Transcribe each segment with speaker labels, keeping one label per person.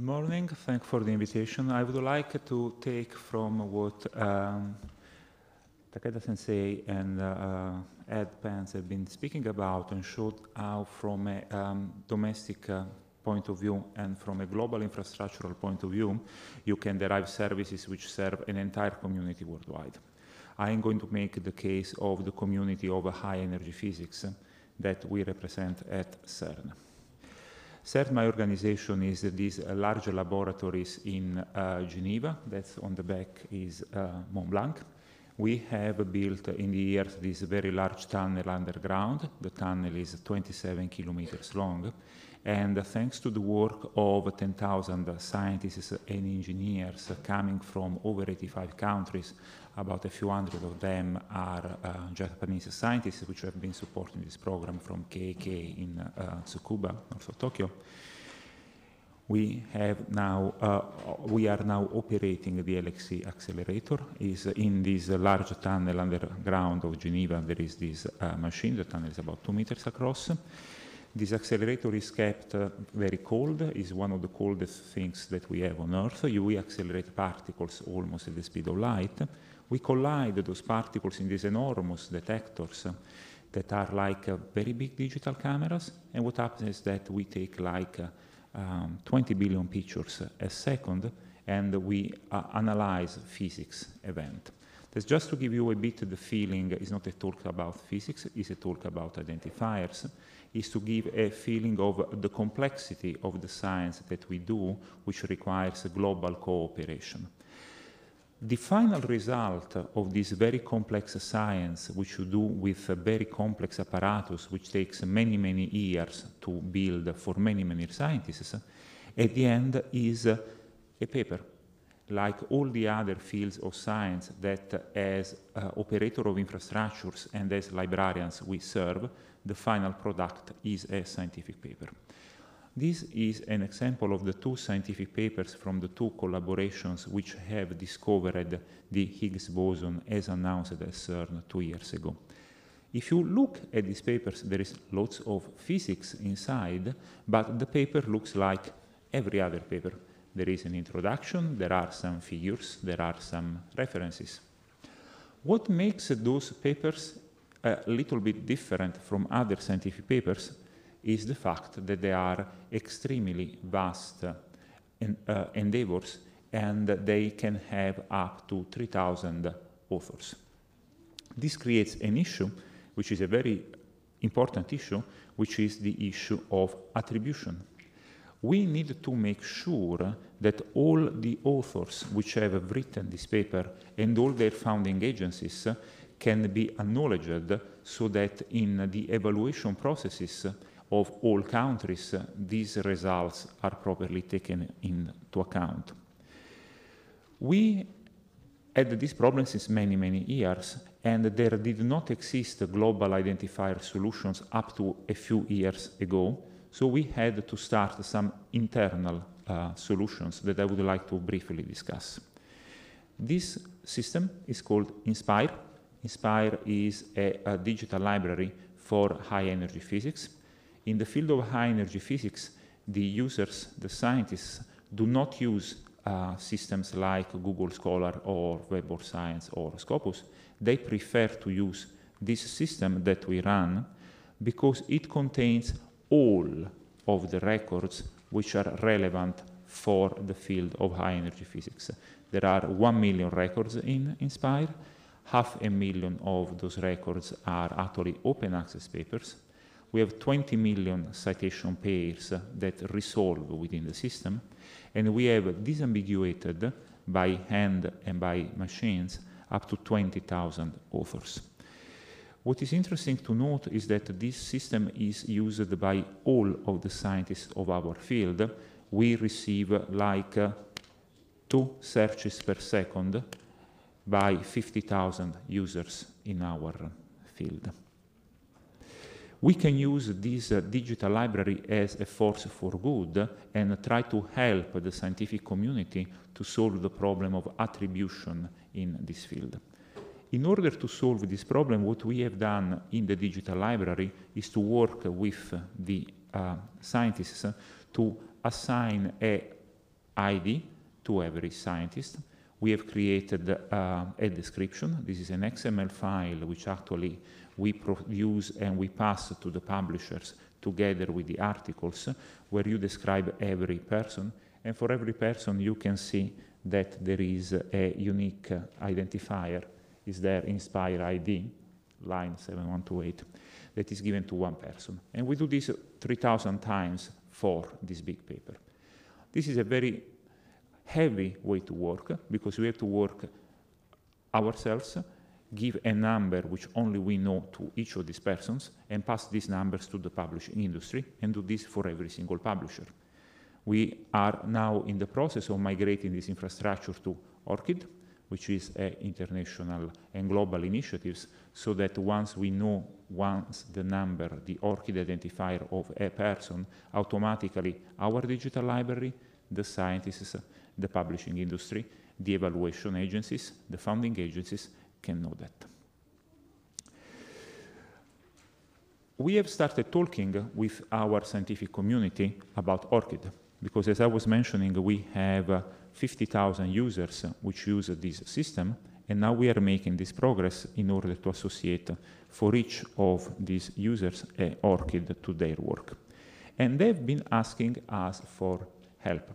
Speaker 1: Good morning. Thank for the invitation. I would like to take from what um, Takeda Sensei and uh, Ed Pence have been speaking about and show how, from a um, domestic uh, point of view and from a global infrastructural point of view, you can derive services which serve an entire community worldwide. I am going to make the case of the community of high energy physics that we represent at CERN. Third, my organization is these uh, large laboratories in uh, Geneva. That's on the back is uh, Mont Blanc. We have built in the years this very large tunnel underground. The tunnel is 27 kilometers long. And thanks to the work of 10,000 scientists and engineers coming from over 85 countries, about a few hundred of them are uh, Japanese scientists which have been supporting this program from KK in uh, Tsukuba, north of Tokyo we have now uh, we are now operating the LXC accelerator is in this large tunnel underground of Geneva there is this uh, machine the tunnel is about 2 meters across this accelerator is kept uh, very cold is one of the coldest things that we have on earth we accelerate particles almost at the speed of light we collide those particles in these enormous detectors that are like uh, very big digital cameras and what happens is that we take like uh, um, 20 billion pictures a second, and we uh, analyze physics event. That's just to give you a bit the feeling, it's not a talk about physics, it's a talk about identifiers, is to give a feeling of the complexity of the science that we do, which requires global cooperation the final result of this very complex science, which you do with a very complex apparatus, which takes many, many years to build for many, many scientists, at the end is a paper. Like all the other fields of science that, as uh, operator of infrastructures and as librarians we serve, the final product is a scientific paper. This is an example of the two scientific papers from the two collaborations which have discovered the Higgs boson as announced at CERN two years ago. If you look at these papers, there is lots of physics inside, but the paper looks like every other paper. There is an introduction, there are some figures, there are some references. What makes those papers a little bit different from other scientific papers is the fact that they are extremely vast uh, endeavors and they can have up to 3,000 authors. This creates an issue, which is a very important issue, which is the issue of attribution. We need to make sure that all the authors which have written this paper and all their founding agencies can be acknowledged so that in the evaluation processes of all countries, these results are properly taken into account. We had this problem since many, many years, and there did not exist global identifier solutions up to a few years ago, so we had to start some internal uh, solutions that I would like to briefly discuss. This system is called Inspire. Inspire is a, a digital library for high energy physics in the field of high energy physics, the users, the scientists, do not use uh, systems like Google Scholar or Web of Science or Scopus. They prefer to use this system that we run because it contains all of the records which are relevant for the field of high energy physics. There are 1 million records in Inspire. Half a million of those records are actually open access papers we have 20 million citation pairs that resolve within the system, and we have disambiguated by hand and by machines up to 20,000 authors. What is interesting to note is that this system is used by all of the scientists of our field. We receive like two searches per second by 50,000 users in our field we can use this uh, digital library as a force for good and try to help the scientific community to solve the problem of attribution in this field. In order to solve this problem, what we have done in the digital library is to work with the uh, scientists to assign a ID to every scientist. We have created uh, a description. This is an XML file which actually we produce and we pass to the publishers together with the articles where you describe every person and for every person you can see that there is a unique identifier is there inspire id line 7128 that is given to one person and we do this 3000 times for this big paper this is a very heavy way to work because we have to work ourselves give a number which only we know to each of these persons and pass these numbers to the publishing industry and do this for every single publisher. We are now in the process of migrating this infrastructure to ORCID, which is an international and global initiative, so that once we know once the number, the ORCID identifier of a person, automatically our digital library, the scientists, the publishing industry, the evaluation agencies, the funding agencies, can know that. We have started talking with our scientific community about ORCID, because as I was mentioning, we have uh, 50,000 users which use this system, and now we are making this progress in order to associate for each of these users an ORCID to their work. And they've been asking us for help.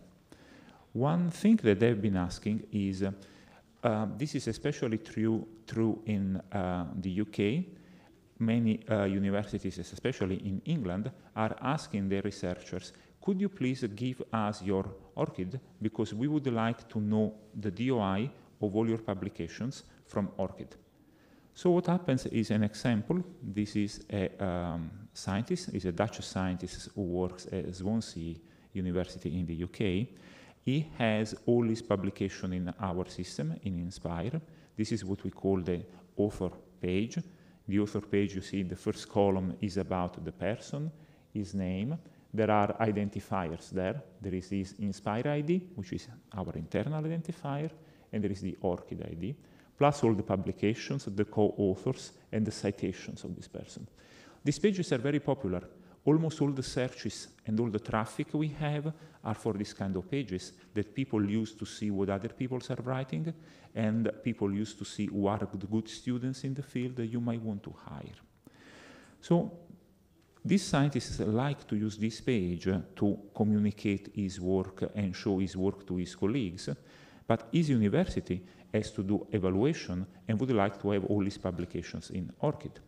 Speaker 1: One thing that they've been asking is um, this is especially true, true in uh, the UK. Many uh, universities, especially in England, are asking their researchers, could you please give us your ORCID because we would like to know the DOI of all your publications from ORCID. So what happens is an example. This is a um, scientist, is a Dutch scientist who works at Swansea University in the UK he has all his publication in our system, in Inspire. This is what we call the author page. The author page, you see, the first column is about the person, his name. There are identifiers there. There is his Inspire ID, which is our internal identifier, and there is the ORCID ID, plus all the publications, the co-authors, and the citations of this person. These pages are very popular almost all the searches and all the traffic we have are for this kind of pages that people use to see what other people are writing and people use to see who are good students in the field that you might want to hire. So these scientists like to use this page to communicate his work and show his work to his colleagues, but his university has to do evaluation and would like to have all his publications in ORCID.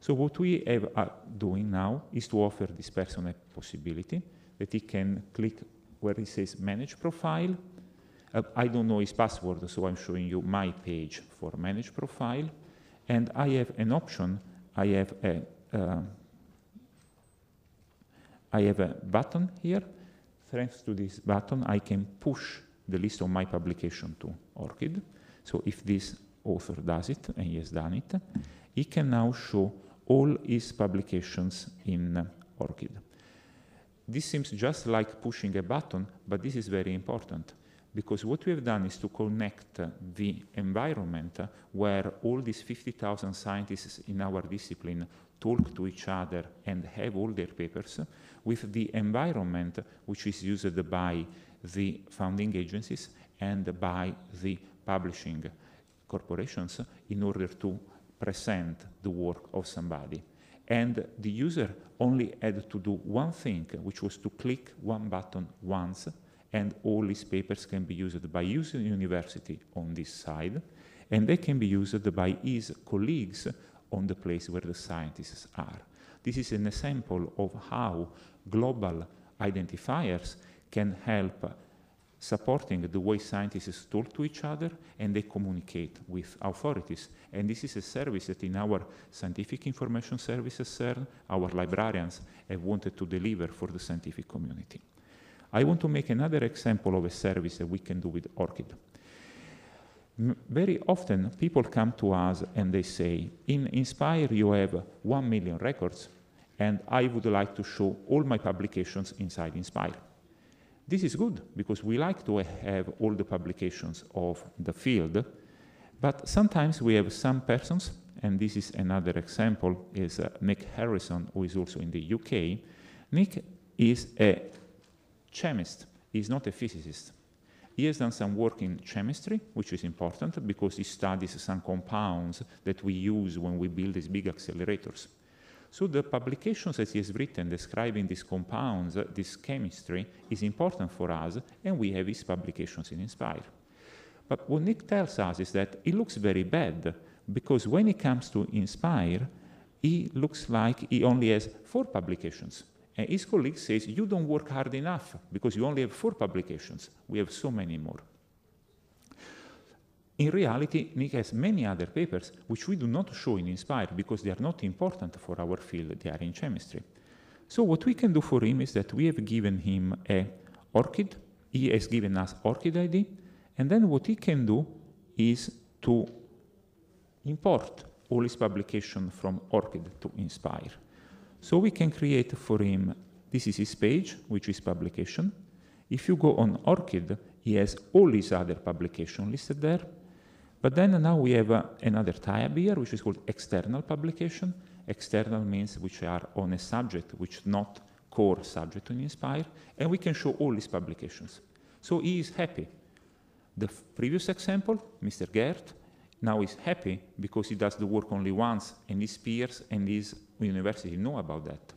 Speaker 1: So what we have, are doing now is to offer this person a possibility that he can click where it says manage profile. Uh, I don't know his password, so I'm showing you my page for manage profile. And I have an option, I have a, uh, I have a button here. Thanks to this button, I can push the list of my publication to ORCID. So if this author does it, and he has done it, he can now show all his publications in ORCID. This seems just like pushing a button, but this is very important because what we have done is to connect the environment where all these 50,000 scientists in our discipline talk to each other and have all their papers with the environment which is used by the funding agencies and by the publishing corporations in order to present the work of somebody. And the user only had to do one thing, which was to click one button once, and all these papers can be used by user university on this side, and they can be used by his colleagues on the place where the scientists are. This is an example of how global identifiers can help supporting the way scientists talk to each other and they communicate with authorities. And this is a service that in our scientific information services CERN, our librarians have wanted to deliver for the scientific community. I want to make another example of a service that we can do with ORCID. M very often people come to us and they say, in Inspire you have one million records and I would like to show all my publications inside Inspire. This is good because we like to have all the publications of the field, but sometimes we have some persons, and this is another example, is uh, Nick Harrison, who is also in the UK. Nick is a chemist, he's not a physicist. He has done some work in chemistry, which is important because he studies some compounds that we use when we build these big accelerators. So the publications that he has written describing these compounds, this chemistry, is important for us, and we have his publications in Inspire. But what Nick tells us is that it looks very bad because when it comes to Inspire, he looks like he only has four publications. And his colleague says, You don't work hard enough because you only have four publications. We have so many more. In reality, Nick has many other papers which we do not show in Inspire because they are not important for our field, they are in chemistry. So what we can do for him is that we have given him a ORCID, he has given us ORCID ID, and then what he can do is to import all his publication from ORCID to Inspire. So we can create for him, this is his page, which is publication. If you go on ORCID, he has all his other publication listed there, but then now we have uh, another type here, which is called external publication. External means which are on a subject, which not core subject on Inspire, and we can show all these publications. So he is happy. The previous example, Mr. Gert, now is happy because he does the work only once, and his peers and his university know about that.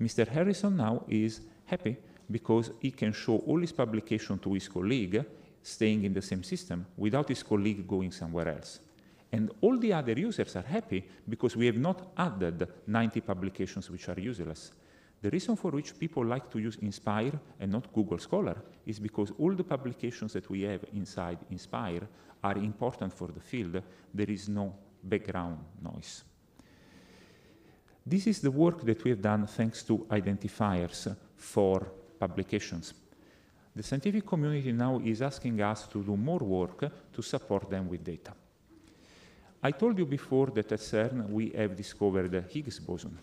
Speaker 1: Mr. Harrison now is happy because he can show all his publication to his colleague staying in the same system without his colleague going somewhere else. And all the other users are happy because we have not added 90 publications which are useless. The reason for which people like to use Inspire and not Google Scholar is because all the publications that we have inside Inspire are important for the field. There is no background noise. This is the work that we have done thanks to identifiers for publications. The scientific community now is asking us to do more work to support them with data. I told you before that at CERN we have discovered the Higgs boson.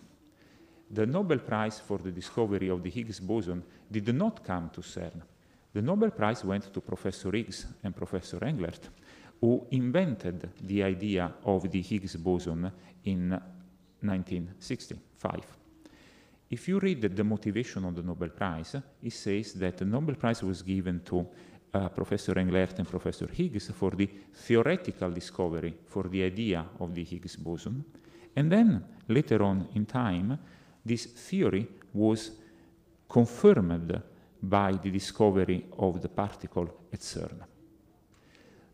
Speaker 1: The Nobel Prize for the discovery of the Higgs boson did not come to CERN. The Nobel Prize went to Professor Higgs and Professor Englert, who invented the idea of the Higgs boson in 1965. If you read the motivation of the Nobel Prize, it says that the Nobel Prize was given to uh, Professor Englert and Professor Higgs for the theoretical discovery, for the idea of the Higgs boson. And then later on in time, this theory was confirmed by the discovery of the particle at CERN.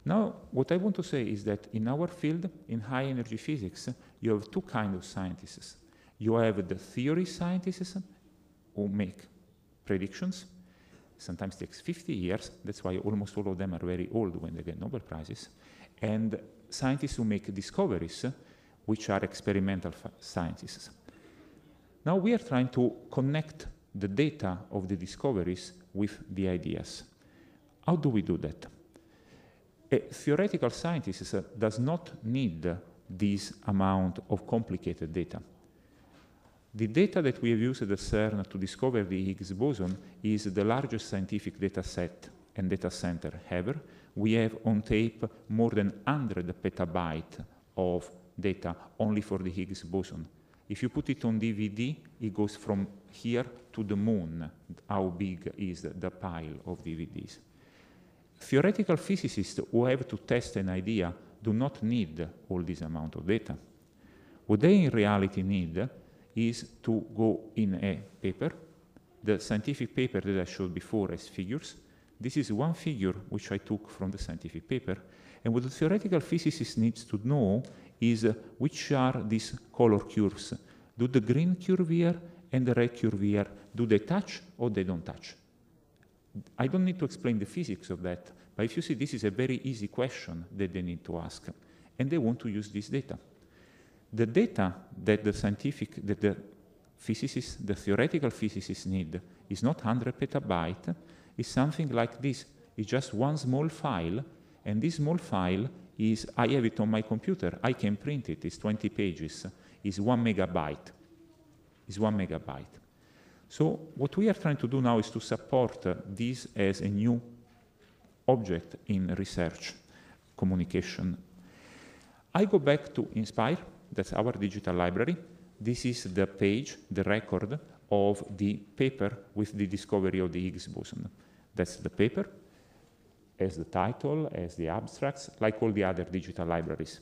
Speaker 1: Now, what I want to say is that in our field, in high energy physics, you have two kinds of scientists you have the theory scientists who make predictions. Sometimes takes 50 years. That's why almost all of them are very old when they get Nobel Prizes. And scientists who make discoveries, which are experimental scientists. Now we are trying to connect the data of the discoveries with the ideas. How do we do that? A theoretical scientist does not need this amount of complicated data. The data that we have used at CERN to discover the Higgs boson is the largest scientific data set and data center ever. We have on tape more than 100 petabyte of data only for the Higgs boson. If you put it on DVD, it goes from here to the moon, how big is the pile of DVDs. Theoretical physicists who have to test an idea do not need all this amount of data. What they in reality need is to go in a paper. The scientific paper that I showed before as figures, this is one figure which I took from the scientific paper. And what the theoretical physicist needs to know is uh, which are these color curves. Do the green curve here and the red curve here, do they touch or they don't touch? I don't need to explain the physics of that, but if you see, this is a very easy question that they need to ask, and they want to use this data the data that the scientific, that the physicists, the theoretical physicists need is not 100 petabyte, is something like this. It's just one small file, and this small file is, I have it on my computer, I can print it, it's 20 pages, it's one megabyte, it's one megabyte. So what we are trying to do now is to support uh, this as a new object in research communication. I go back to Inspire. That's our digital library. This is the page, the record of the paper with the discovery of the Higgs boson. That's the paper, as the title, as the abstracts, like all the other digital libraries.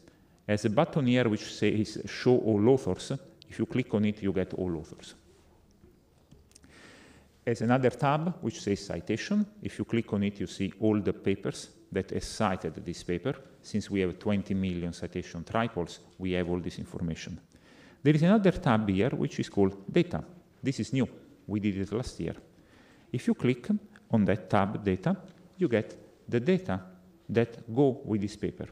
Speaker 1: As a button here which says show all authors, if you click on it, you get all authors has another tab which says citation. If you click on it, you see all the papers that has cited this paper. Since we have 20 million citation triples, we have all this information. There is another tab here which is called data. This is new. We did it last year. If you click on that tab data, you get the data that go with this paper.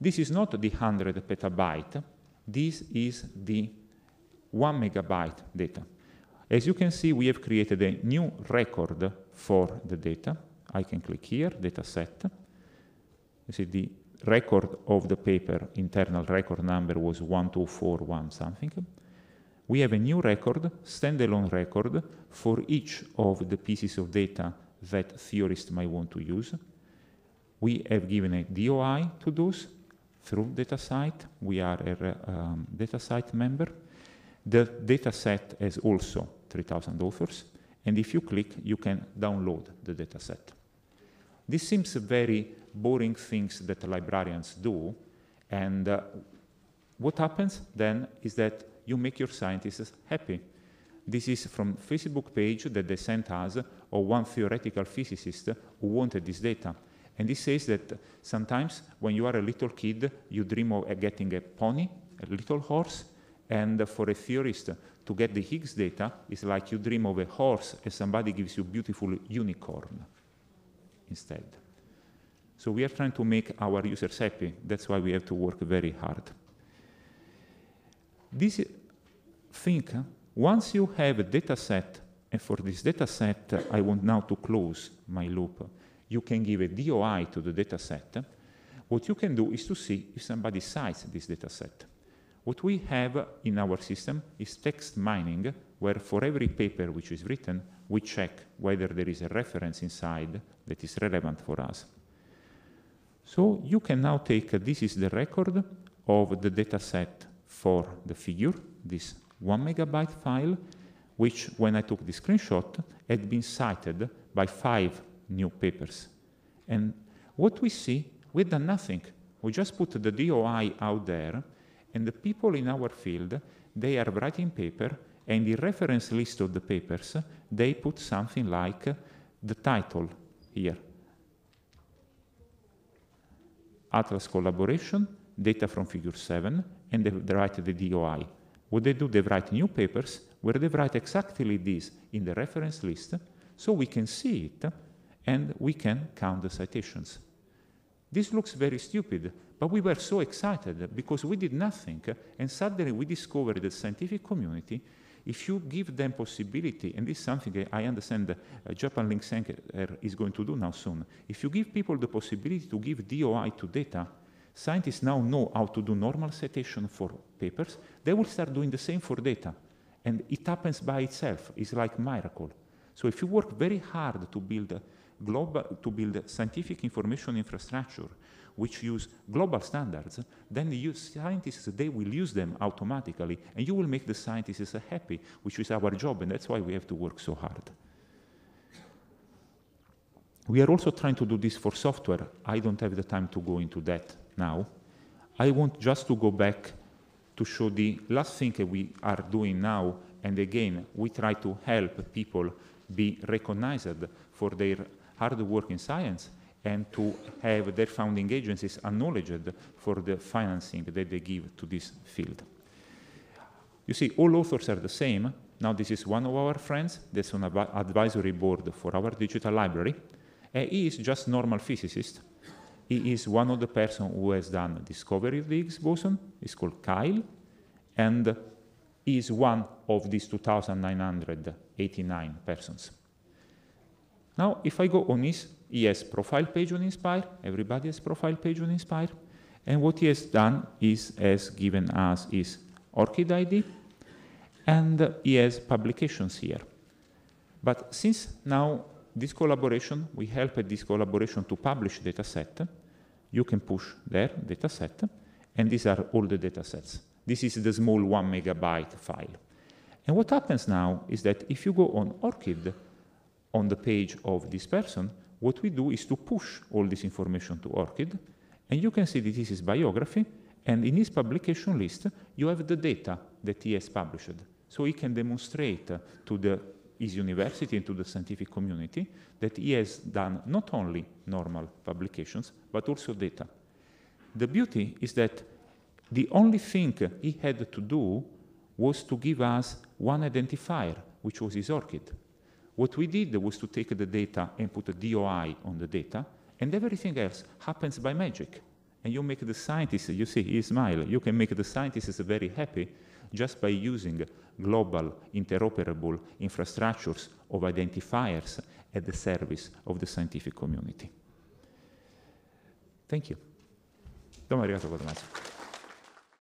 Speaker 1: This is not the 100 petabyte. This is the 1 megabyte data. As you can see, we have created a new record for the data. I can click here, data set. You see the record of the paper, internal record number was 1241 something. We have a new record, standalone record, for each of the pieces of data that theorists might want to use. We have given a DOI to those through site. We are a um, site member. The dataset has also 3,000 authors, and if you click, you can download the dataset. This seems very boring things that librarians do, and uh, what happens then is that you make your scientists happy. This is from Facebook page that they sent us of one theoretical physicist who wanted this data. And he says that sometimes when you are a little kid, you dream of uh, getting a pony, a little horse, and for a theorist, to get the Higgs data is like you dream of a horse and somebody gives you a beautiful unicorn instead. So we are trying to make our users happy. That's why we have to work very hard. This think, once you have a data set, and for this data set, I want now to close my loop, you can give a DOI to the data set. What you can do is to see if somebody cites this data set. What we have in our system is text mining, where for every paper which is written, we check whether there is a reference inside that is relevant for us. So you can now take, uh, this is the record of the data set for the figure, this one megabyte file, which when I took the screenshot had been cited by five new papers. And what we see, we've done nothing. We just put the DOI out there and the people in our field, they are writing paper, and in reference list of the papers, they put something like the title here. Atlas collaboration, data from figure 7, and they write the DOI. What they do, they write new papers where they write exactly this in the reference list, so we can see it and we can count the citations. This looks very stupid but we were so excited because we did nothing, and suddenly we discovered the scientific community. If you give them possibility, and this is something I understand uh, Japan Link Center is going to do now soon, if you give people the possibility to give DOI to data, scientists now know how to do normal citation for papers, they will start doing the same for data. And it happens by itself. It's like miracle. So if you work very hard to build global, to build scientific information infrastructure, which use global standards, then the scientists, they will use them automatically, and you will make the scientists happy, which is our job, and that's why we have to work so hard. We are also trying to do this for software. I don't have the time to go into that now. I want just to go back to show the last thing that we are doing now, and again, we try to help people be recognized for their hard work in science, and to have their founding agencies acknowledged for the financing that they give to this field. You see, all authors are the same. Now, this is one of our friends that's on an advisory board for our digital library. he is just normal physicist. He is one of the person who has done discovery of the Higgs boson. He's called Kyle. And he is one of these 2,989 persons. Now, if I go on his he has profile page on Inspire. Everybody has profile page on Inspire. And what he has done is has given us his ORCID ID, and he has publications here. But since now this collaboration, we help at this collaboration to publish dataset, you can push there dataset, and these are all the datasets. This is the small one megabyte file. And what happens now is that if you go on ORCID, on the page of this person, what we do is to push all this information to ORCID, and you can see that this is biography, and in his publication list, you have the data that he has published. So he can demonstrate to the, his university and to the scientific community that he has done not only normal publications, but also data. The beauty is that the only thing he had to do was to give us one identifier, which was his ORCID. What we did was to take the data and put a DOI on the data, and everything else happens by magic. And you make the scientists, you see, he smile, you can make the scientists very happy just by using global interoperable infrastructures of identifiers at the service of the scientific community. Thank you. Domani arrivato,